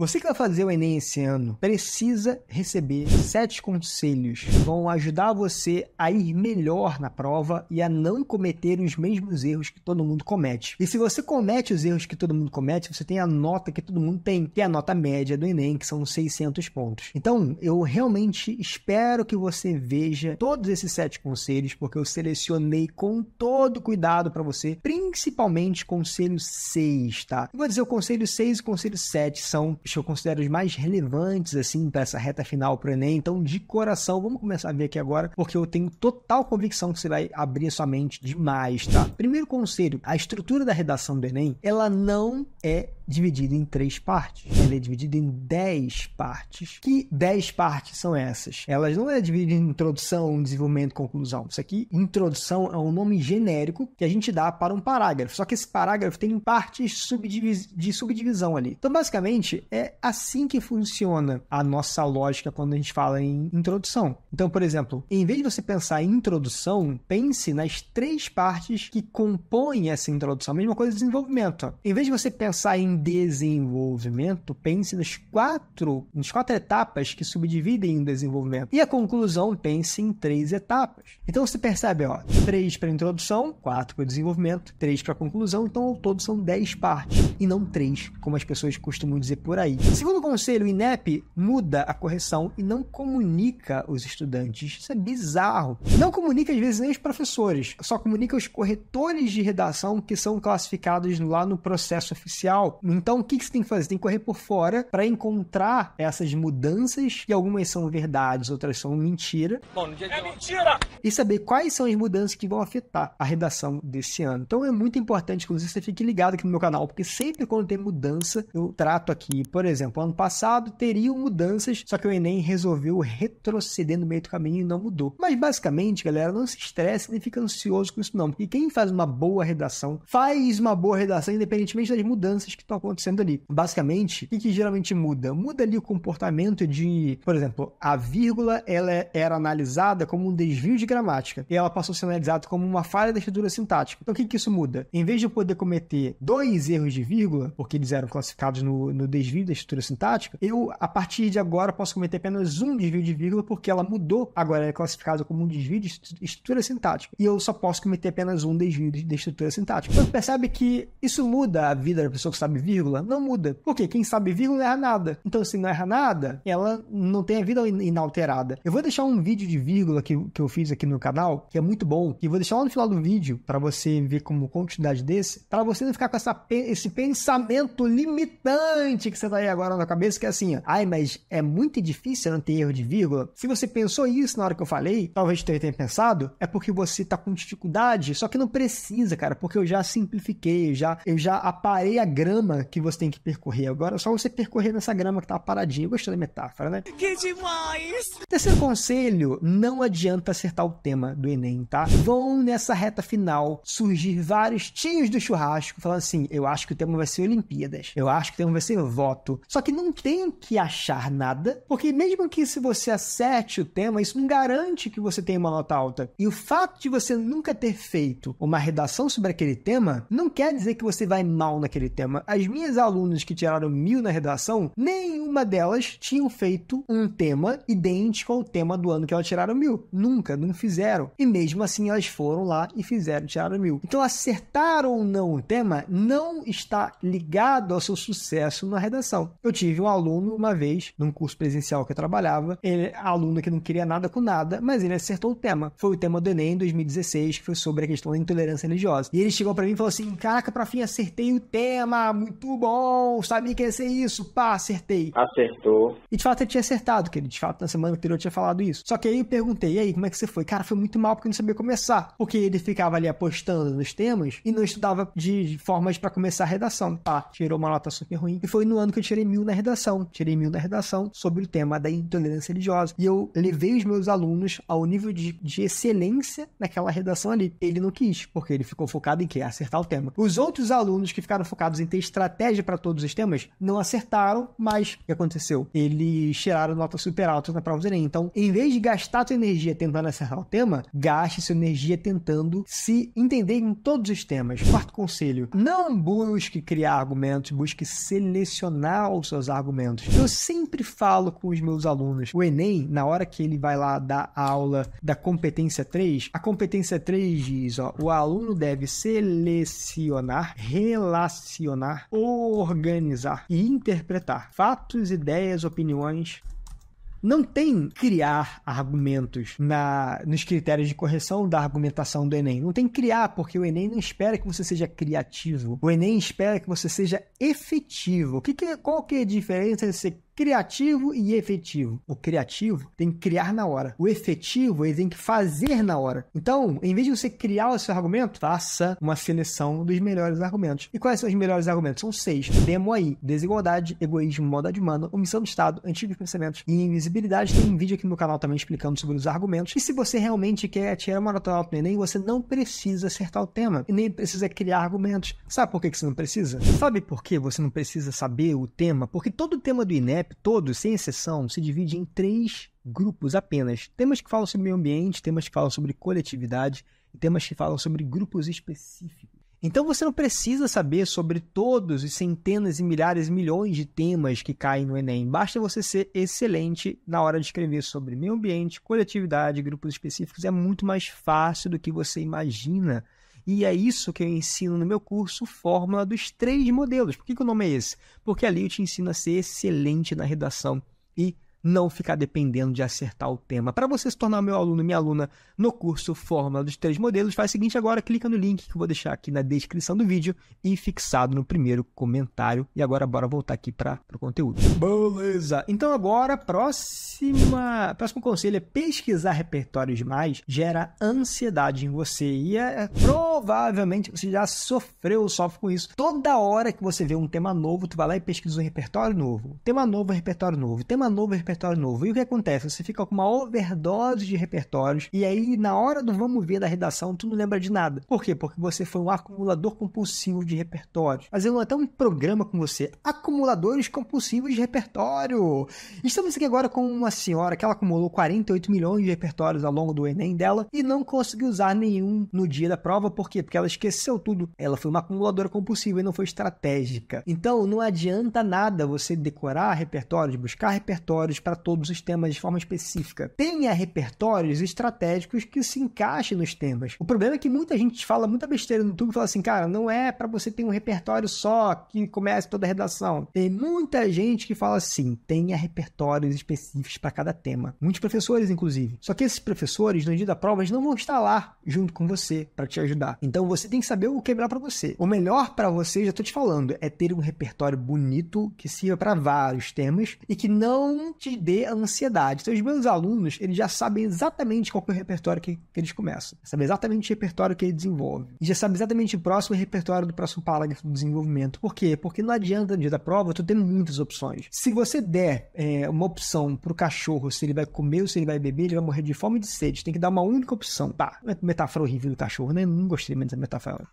Você que vai fazer o Enem esse ano precisa receber sete conselhos que vão ajudar você a ir melhor na prova e a não cometer os mesmos erros que todo mundo comete. E se você comete os erros que todo mundo comete, você tem a nota que todo mundo tem, que é a nota média do Enem, que são 600 pontos. Então, eu realmente espero que você veja todos esses sete conselhos, porque eu selecionei com todo cuidado para você, principalmente conselho 6, tá? Eu vou dizer o conselho 6 e o conselho 7 são que eu considero os mais relevantes, assim, para essa reta final pro Enem. Então, de coração, vamos começar a ver aqui agora, porque eu tenho total convicção que você vai abrir a sua mente demais, tá? Primeiro conselho, a estrutura da redação do Enem, ela não é dividida em três partes. Ela é dividida em dez partes. Que dez partes são essas? Elas não é dividida em introdução, desenvolvimento, conclusão. Isso aqui, introdução, é um nome genérico que a gente dá para um parágrafo. Só que esse parágrafo tem partes subdivis de subdivisão ali. Então, basicamente, é é assim que funciona a nossa lógica quando a gente fala em introdução. Então, por exemplo, em vez de você pensar em introdução, pense nas três partes que compõem essa introdução. A mesma coisa desenvolvimento. Em vez de você pensar em desenvolvimento, pense nas quatro, nas quatro etapas que subdividem o desenvolvimento. E a conclusão, pense em três etapas. Então você percebe, ó, três para introdução, quatro para desenvolvimento, três para conclusão. Então, ao todo, são dez partes. E não três, como as pessoas costumam dizer por aí sair. Segundo conselho, o INEP muda a correção e não comunica os estudantes. Isso é bizarro. Não comunica, às vezes, nem os professores, só comunica os corretores de redação que são classificados lá no processo oficial. Então, o que, você tem que fazer? Você tem que correr por fora para encontrar essas mudanças, e algumas são verdades, outras são mentira. Bom, é mentira! E saber quais são as mudanças que vão afetar a redação desse ano. Então, é muito importante, inclusive, você fique ligado aqui no meu canal, porque sempre quando tem mudança, eu trato aqui. Por por exemplo, ano passado teriam mudanças, só que o Enem resolveu retroceder no meio do caminho e não mudou. Mas basicamente, galera, não se estresse nem fica ansioso com isso não. E quem faz uma boa redação, faz uma boa redação independentemente das mudanças que estão acontecendo ali. Basicamente, o que, geralmente muda? Muda ali o comportamento de, por exemplo, a vírgula, ela é, era analisada como um desvio de gramática e ela passou a ser analisada como uma falha da estrutura sintática. Então o que, que isso muda? Em vez de eu poder cometer dois erros de vírgula, porque eles eram classificados no, no desvio da estrutura sintática, eu, a partir de agora, posso cometer apenas um desvio de vírgula, porque ela mudou, agora é classificada como um desvio de estrutura sintática. E eu só posso cometer apenas um desvio de estrutura sintática. Você então, percebe que isso muda a vida da pessoa que sabe vírgula? Não muda. Porque quem sabe vírgula erra nada. Então, se não erra nada, ela não tem a vida inalterada. Eu vou deixar um vídeo de vírgula que, que eu fiz aqui no canal, que é muito bom, e vou deixar lá no final do vídeo para você ver como quantidade desse, para você não ficar com essa, esse pensamento limitante que você você tá aí agora na cabeça, que é assim, ó. Ai, mas é muito difícil não ter erro de vírgula. Se você pensou isso na hora que eu falei, talvez você tenha pensado, é porque você tá com dificuldade, só que não precisa, cara, porque eu já simplifiquei, eu já, eu já aparei a grama que você tem que percorrer. Agora é só você percorrer nessa grama que tá paradinha. Eu gostei da metáfora, né? Que demais! Terceiro conselho, não adianta acertar o tema do Enem, tá? Vão nessa reta final surgir vários tios do churrasco falando assim, eu acho que o tema vai ser Olimpíadas, eu acho que o tema vai ser voto, foto. Só que não tem que achar nada, porque mesmo que se você acerte o tema, isso não garante que você tenha uma nota alta. E o fato de você nunca ter feito uma redação sobre aquele tema não quer dizer que você vai mal naquele tema. As minhas alunas que tiraram mil na redação, nenhuma delas tinham feito um tema idêntico ao tema do ano que elas tiraram mil. Nunca, não fizeram. E mesmo assim elas foram lá e fizeram, tiraram mil. Então acertar ou não o tema não está ligado ao seu sucesso na redação eu tive um aluno uma vez, num curso presencial que eu trabalhava, ele, aluno que não queria nada com nada, mas ele acertou o tema. Foi o tema do Enem 2016, que foi sobre a questão da intolerância religiosa. E ele chegou para mim e falou assim: Caraca, pra fim, acertei o tema, muito bom, sabia que ia ser isso, pá, acertei. Acertou. E de fato ele tinha acertado, que ele de fato na semana anterior tinha falado isso. Só que aí eu perguntei: E aí, como é que você foi? Cara, foi muito mal porque eu não sabia começar. Porque ele ficava ali apostando nos temas e não estudava de formas para começar a redação. Pá, tirou uma nota super ruim. E foi no ano que que eu tirei mil na redação. Tirei mil na redação sobre o tema da intolerância religiosa. E eu levei os meus alunos ao nível de, de excelência naquela redação ali. Ele não quis, porque ele ficou focado em quê? Acertar o tema. Os outros alunos que ficaram focados em ter estratégia para todos os temas não acertaram, mas o que aconteceu? Eles tiraram nota super alta na prova do Enem. Então, em vez de gastar sua energia tentando acertar o tema, gaste sua energia tentando se entender em todos os temas. Quarto conselho: não busque criar argumentos, busque selecionar questionar os seus argumentos. Eu sempre falo com os meus alunos, o Enem, na hora que ele vai lá dar a aula da competência 3, a competência 3 diz, ó, o aluno deve selecionar, relacionar, organizar e interpretar fatos, ideias, opiniões não tem criar argumentos na nos critérios de correção da argumentação do Enem. Não tem criar, porque o Enem não espera que você seja criativo. O Enem espera que você seja efetivo. O que, que é, qual que é a diferença entre ser criativo e efetivo. O criativo tem que criar na hora. O efetivo, ele tem que fazer na hora. Então, em vez de você criar o seu argumento, faça uma seleção dos melhores argumentos. E quais são os melhores argumentos? São seis. Demo aí. Desigualdade, egoísmo, moda de humana, omissão do Estado, antigos pensamentos e invisibilidade. Tem um vídeo aqui no canal também explicando sobre os argumentos. E se você realmente quer tirar uma nota alta no Enem, você não precisa acertar o tema. E nem precisa criar argumentos. Sabe por que você não precisa? Sabe por que você não precisa saber o tema? Porque todo tema do INEP todos, sem exceção, se divide em três grupos apenas: temas que falam sobre meio ambiente, temas que falam sobre coletividade e temas que falam sobre grupos específicos. Então você não precisa saber sobre todos os centenas e milhares e milhões de temas que caem no Enem. Basta você ser excelente na hora de escrever sobre meio ambiente, coletividade, grupos específicos. É muito mais fácil do que você imagina e é isso que eu ensino no meu curso Fórmula dos Três Modelos. Por que, que o nome é esse? Porque ali eu te ensino a ser excelente na redação e não ficar dependendo de acertar o tema. Para você se tornar meu aluno, minha aluna no curso Fórmula dos Três Modelos, faz o seguinte agora, clica no link que eu vou deixar aqui na descrição do vídeo e fixado no primeiro comentário. E agora bora voltar aqui para o conteúdo. Beleza! Então agora, próxima, próximo conselho é pesquisar repertórios mais gera ansiedade em você e é, é, provavelmente você já sofreu, sofre com isso. Toda hora que você vê um tema novo, tu vai lá e pesquisa um repertório novo. Tema novo, repertório novo. Tema novo, repertório repertório novo. E o que acontece? Você fica com uma overdose de repertórios e aí na hora do vamos ver da redação tu não lembra de nada. Por quê? Porque você foi um acumulador compulsivo de repertórios. Fazendo até um programa com você, acumuladores compulsivos de repertório. Estamos aqui agora com uma senhora que ela acumulou 48 milhões de repertórios ao longo do ENEM dela e não conseguiu usar nenhum no dia da prova, por quê? Porque ela esqueceu tudo. Ela foi uma acumuladora compulsiva e não foi estratégica. Então não adianta nada você decorar repertórios, buscar repertórios para todos os temas de forma específica. Tenha repertórios estratégicos que se encaixem nos temas. O problema é que muita gente fala muita besteira no YouTube e fala assim, cara, não é para você ter um repertório só que comece toda a redação. Tem muita gente que fala assim, tenha repertórios específicos para cada tema. Muitos professores, inclusive. Só que esses professores, no dia da prova, eles não vão estar lá junto com você para te ajudar. Então você tem que saber o quebrar para você. O melhor para você, já tô te falando, é ter um repertório bonito que sirva para vários temas e que não te te dê ansiedade. Então, os meus alunos, eles já sabem exatamente qual é o repertório que, que eles começam, sabem exatamente o repertório que eles desenvolvem, e já sabem exatamente o próximo repertório do próximo parágrafo do desenvolvimento. Por quê? Porque não adianta no dia da prova tu ter muitas opções. Se você der é, uma opção pro cachorro se ele vai comer ou se ele vai beber, ele vai morrer de fome e de sede. Tem que dar uma única opção. Tá, metáfora horrível do cachorro, né? Não gostei muito dessa metáfora.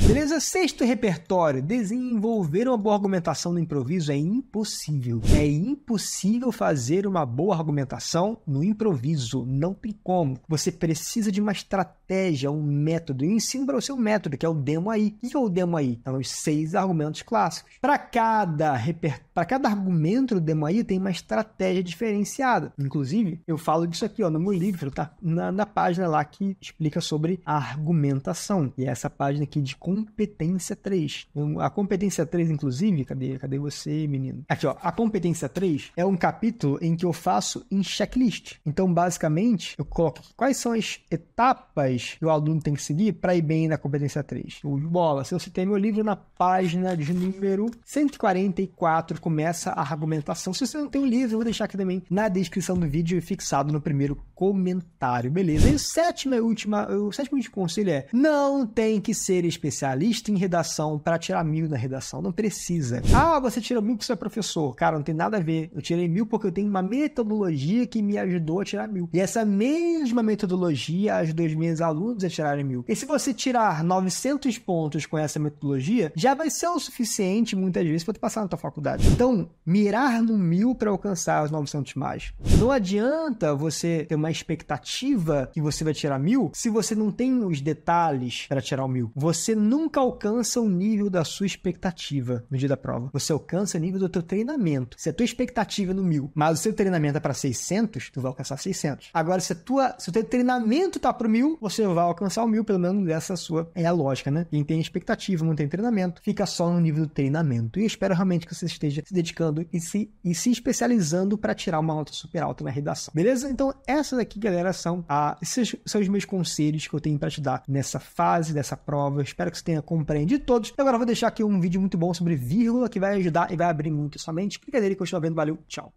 Beleza? Sexto repertório. Desenvolver uma boa argumentação no improviso é impossível. É impossível fazer uma boa argumentação no improviso. Não tem como. Você precisa de uma estratégia estratégia, um método. Eu ensino para você um método, que é o demo aí. O que é o demo aí? São os seis argumentos clássicos. Para cada repertório para cada argumento do demo aí tem uma estratégia diferenciada. Inclusive, eu falo disso aqui ó, no meu livro, tá? Na, na, página lá que explica sobre a argumentação. E é essa página aqui de competência 3. Então, a competência 3, inclusive, cadê, cadê você, menino? Aqui, ó. A competência 3 é um capítulo em que eu faço em checklist. Então, basicamente, eu coloco quais são as etapas 2 que o aluno tem que seguir para ir bem na competência 3? O Bola, se você tem meu livro na página de número 144, começa a argumentação. Se você não tem o livro, eu vou deixar aqui também na descrição do vídeo e fixado no primeiro comentário, beleza? E o sétimo e última, o sétimo de conselho é: não tem que ser especialista em redação para tirar mil na redação, não precisa. Ah, você tirou mil porque você é professor. Cara, não tem nada a ver. Eu tirei mil porque eu tenho uma metodologia que me ajudou a tirar mil. E essa mesma metodologia ajudou as minhas alunos a tirarem mil. E se você tirar 900 pontos com essa metodologia, já vai ser o suficiente muitas vezes para você passar na tua faculdade. Então, mirar no mil para alcançar os 900 mais. Não adianta você ter uma expectativa que você vai tirar mil se você não tem os detalhes para tirar o mil. Você nunca alcança o nível da sua expectativa no dia da prova. Você alcança o nível do teu treinamento. Se a tua expectativa é no mil, mas o seu treinamento é para 600, tu vai alcançar 600. Agora, se, a tua, se o teu treinamento tá pro mil, você você vai alcançar o mil, pelo menos dessa sua é a lógica, né? Quem tem expectativa, não tem treinamento, fica só no nível do treinamento. E eu espero realmente que você esteja se dedicando e se, e se especializando para tirar uma nota super alta na redação. Beleza? Então, essas aqui, galera, são, a, esses, são os meus conselhos que eu tenho para te dar nessa fase dessa prova. Eu espero que você tenha compreendido todos. E agora vou deixar aqui um vídeo muito bom sobre vírgula que vai ajudar e vai abrir muito sua mente. Clica nele que eu estou vendo. Valeu, tchau.